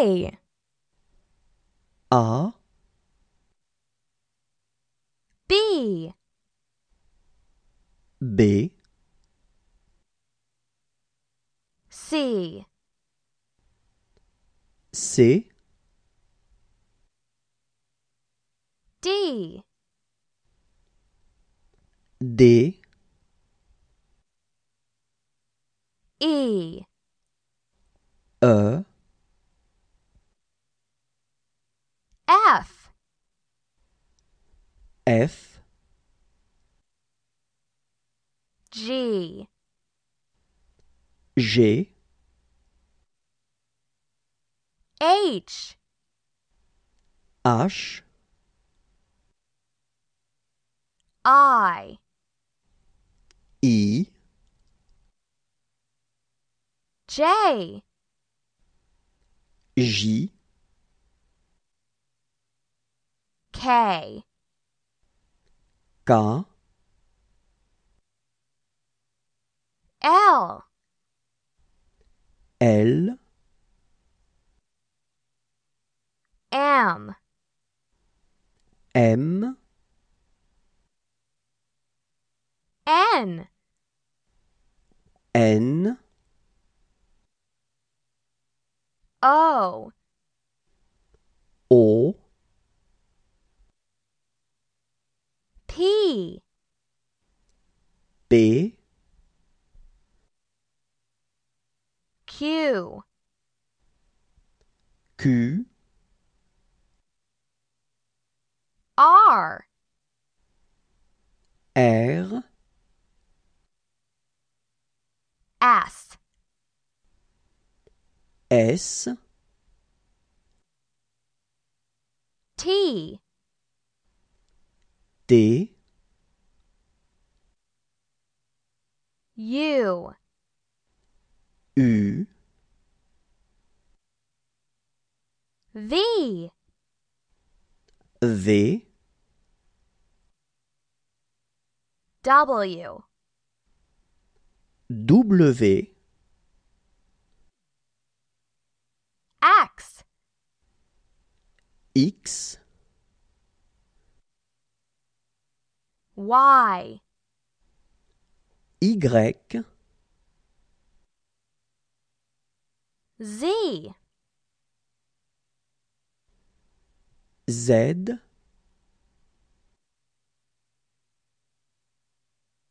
A R B B C C D D E E F G G H H I E J J K Ka. B. Q. Q. R. R. S. S. T. D. U U V V W W X X Y Y Z Z